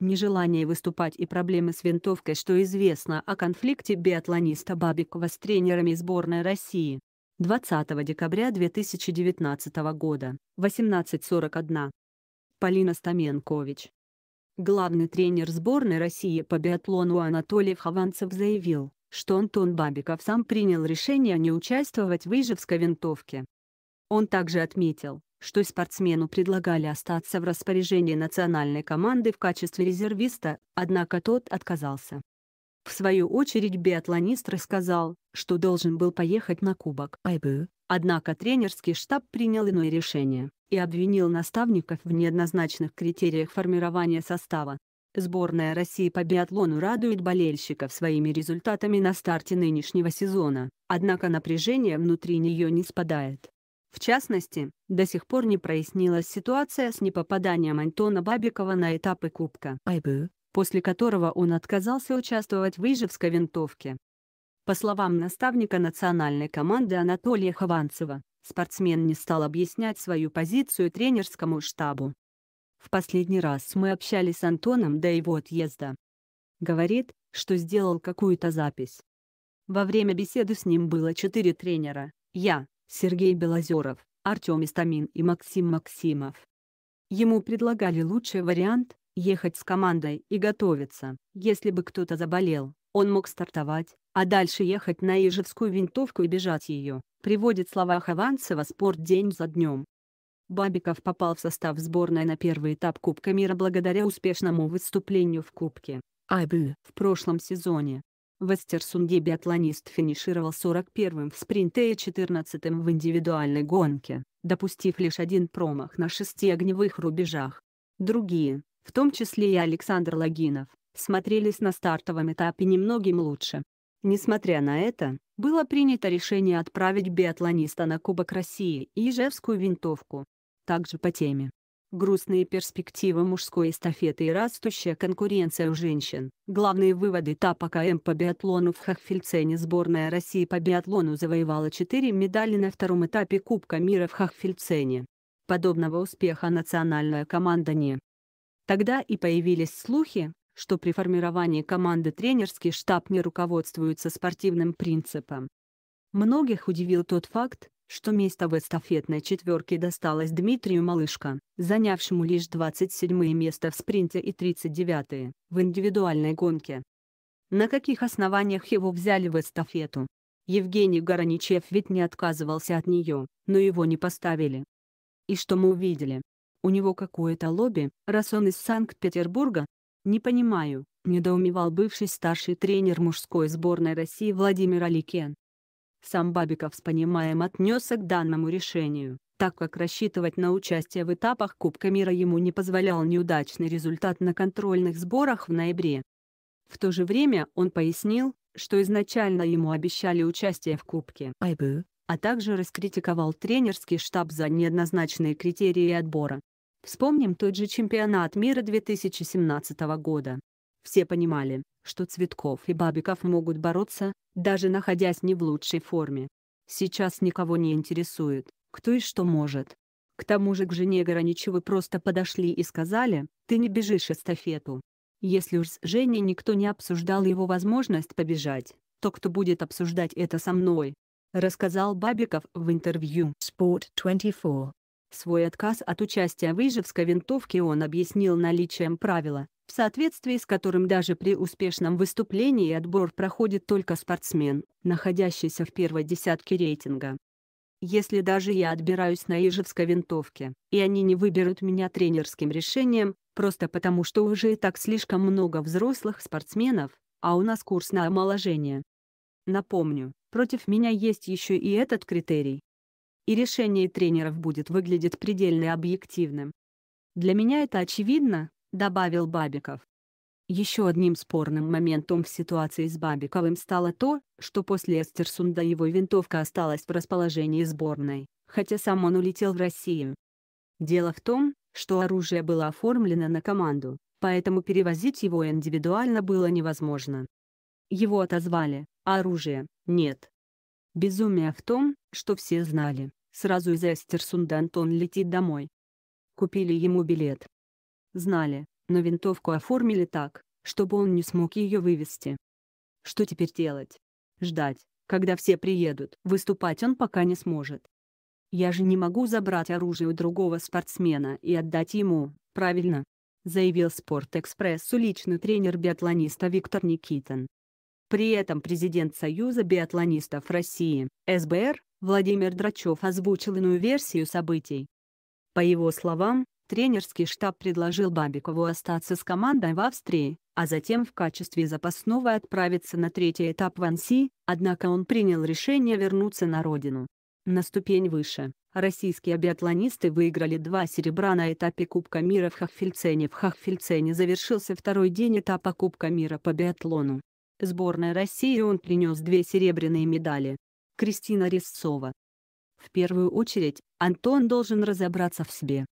Нежелание выступать и проблемы с винтовкой, что известно о конфликте биатлониста Бабикова с тренерами сборной России. 20 декабря 2019 года, 18.41. Полина Стаменкович. Главный тренер сборной России по биатлону Анатолий Хованцев заявил, что Антон Бабиков сам принял решение не участвовать в Ижевской винтовке. Он также отметил, что спортсмену предлагали остаться в распоряжении национальной команды в качестве резервиста, однако тот отказался. В свою очередь биатлонист рассказал, что должен был поехать на Кубок Айбу, однако тренерский штаб принял иное решение и обвинил наставников в неоднозначных критериях формирования состава. Сборная России по биатлону радует болельщиков своими результатами на старте нынешнего сезона, однако напряжение внутри нее не спадает. В частности, до сих пор не прояснилась ситуация с непопаданием Антона Бабикова на этапы Кубка Айбы, после которого он отказался участвовать в Ижевской винтовке. По словам наставника национальной команды Анатолия Хованцева, спортсмен не стал объяснять свою позицию тренерскому штабу. «В последний раз мы общались с Антоном до его отъезда. Говорит, что сделал какую-то запись. Во время беседы с ним было четыре тренера, я, Сергей Белозеров, Артем Истамин и Максим Максимов. Ему предлагали лучший вариант – ехать с командой и готовиться. Если бы кто-то заболел, он мог стартовать, а дальше ехать на ежевскую винтовку и бежать ее, приводит слова Хованцева «Спорт день за днем». Бабиков попал в состав сборной на первый этап Кубка мира благодаря успешному выступлению в Кубке АБУ в прошлом сезоне. Вестерсунди биатлонист финишировал 41-м в спринте и 14-м в индивидуальной гонке, допустив лишь один промах на шести огневых рубежах. Другие, в том числе и Александр Логинов, смотрелись на стартовом этапе немногим лучше. Несмотря на это, было принято решение отправить биатлониста на Кубок России и Ижевскую винтовку. Также по теме грустные перспективы мужской эстафеты и растущая конкуренция у женщин. Главные выводы ТАПа КМ по биатлону в Хахфельцене сборная России по биатлону завоевала 4 медали на втором этапе Кубка мира в Хахфельцене. Подобного успеха национальная команда не. Тогда и появились слухи, что при формировании команды тренерский штаб не руководствуется спортивным принципом. Многих удивил тот факт, что место в эстафетной четверке досталось Дмитрию Малышко, занявшему лишь 27 место в спринте и 39 в индивидуальной гонке. На каких основаниях его взяли в эстафету? Евгений Гороничев ведь не отказывался от нее, но его не поставили. И что мы увидели? У него какое-то лобби, раз он из Санкт-Петербурга? Не понимаю, недоумевал бывший старший тренер мужской сборной России Владимир Аликен. Сам Бабиков с понимаем отнесся к данному решению, так как рассчитывать на участие в этапах Кубка мира ему не позволял неудачный результат на контрольных сборах в ноябре. В то же время он пояснил, что изначально ему обещали участие в Кубке Айбы, а также раскритиковал тренерский штаб за неоднозначные критерии отбора. Вспомним тот же чемпионат мира 2017 года, все понимали, что Цветков и Бабиков могут бороться, даже находясь не в лучшей форме. Сейчас никого не интересует, кто и что может. К тому же к жене Гороничевы просто подошли и сказали, ты не бежишь эстафету. Если уж с Женей никто не обсуждал его возможность побежать, то кто будет обсуждать это со мной? Рассказал Бабиков в интервью Sport 24. Свой отказ от участия в Ижевской винтовке он объяснил наличием правила в соответствии с которым даже при успешном выступлении отбор проходит только спортсмен, находящийся в первой десятке рейтинга. Если даже я отбираюсь на Ижевской винтовке, и они не выберут меня тренерским решением, просто потому что уже и так слишком много взрослых спортсменов, а у нас курс на омоложение. Напомню, против меня есть еще и этот критерий. И решение тренеров будет выглядеть предельно объективным. Для меня это очевидно, добавил Бабиков. Еще одним спорным моментом в ситуации с Бабиковым стало то, что после Эстерсунда его винтовка осталась в расположении сборной, хотя сам он улетел в Россию. Дело в том, что оружие было оформлено на команду, поэтому перевозить его индивидуально было невозможно. Его отозвали, а оружие нет. Безумие в том, что все знали, сразу из Эстерсунда Антон летит домой. Купили ему билет, знали, но винтовку оформили так, чтобы он не смог ее вывести. Что теперь делать? Ждать, когда все приедут. Выступать он пока не сможет. Я же не могу забрать оружие у другого спортсмена и отдать ему, правильно? Заявил Спортэкспрессу личный тренер биатлониста Виктор Никитин. При этом президент Союза биатлонистов России, СБР, Владимир Драчев озвучил иную версию событий. По его словам, тренерский штаб предложил Бабикову остаться с командой в Австрии, а затем в качестве запасного отправиться на третий этап в Анси, однако он принял решение вернуться на родину. На ступень выше, российские биатлонисты выиграли два серебра на этапе Кубка мира в Хахфельцене. В Хахфельцене завершился второй день этапа Кубка мира по биатлону. Сборной России он принес две серебряные медали. Кристина Резцова. В первую очередь, Антон должен разобраться в себе.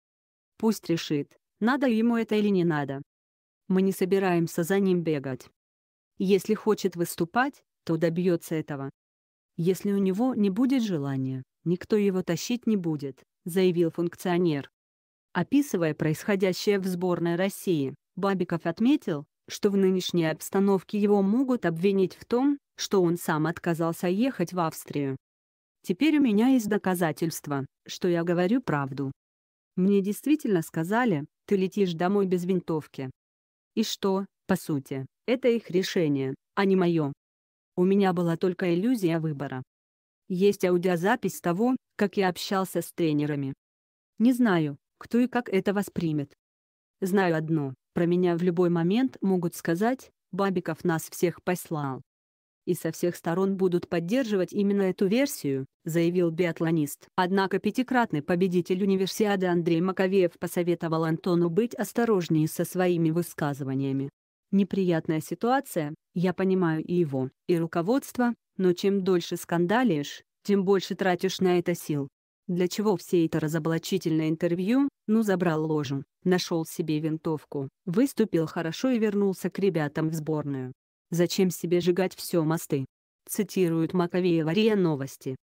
Пусть решит, надо ему это или не надо. Мы не собираемся за ним бегать. Если хочет выступать, то добьется этого. Если у него не будет желания, никто его тащить не будет, заявил функционер. Описывая происходящее в сборной России, Бабиков отметил, что в нынешней обстановке его могут обвинить в том, что он сам отказался ехать в Австрию. Теперь у меня есть доказательства, что я говорю правду. Мне действительно сказали, ты летишь домой без винтовки. И что, по сути, это их решение, а не мое. У меня была только иллюзия выбора. Есть аудиозапись того, как я общался с тренерами. Не знаю, кто и как это воспримет. Знаю одно, про меня в любой момент могут сказать, Бабиков нас всех послал и со всех сторон будут поддерживать именно эту версию, заявил биатлонист. Однако пятикратный победитель универсиады Андрей Маковеев посоветовал Антону быть осторожнее со своими высказываниями. Неприятная ситуация, я понимаю и его, и руководство, но чем дольше скандалишь, тем больше тратишь на это сил. Для чего все это разоблачительное интервью, ну забрал ложу, нашел себе винтовку, выступил хорошо и вернулся к ребятам в сборную. Зачем себе сжигать все мосты? Цитируют Маковея РИА Новости.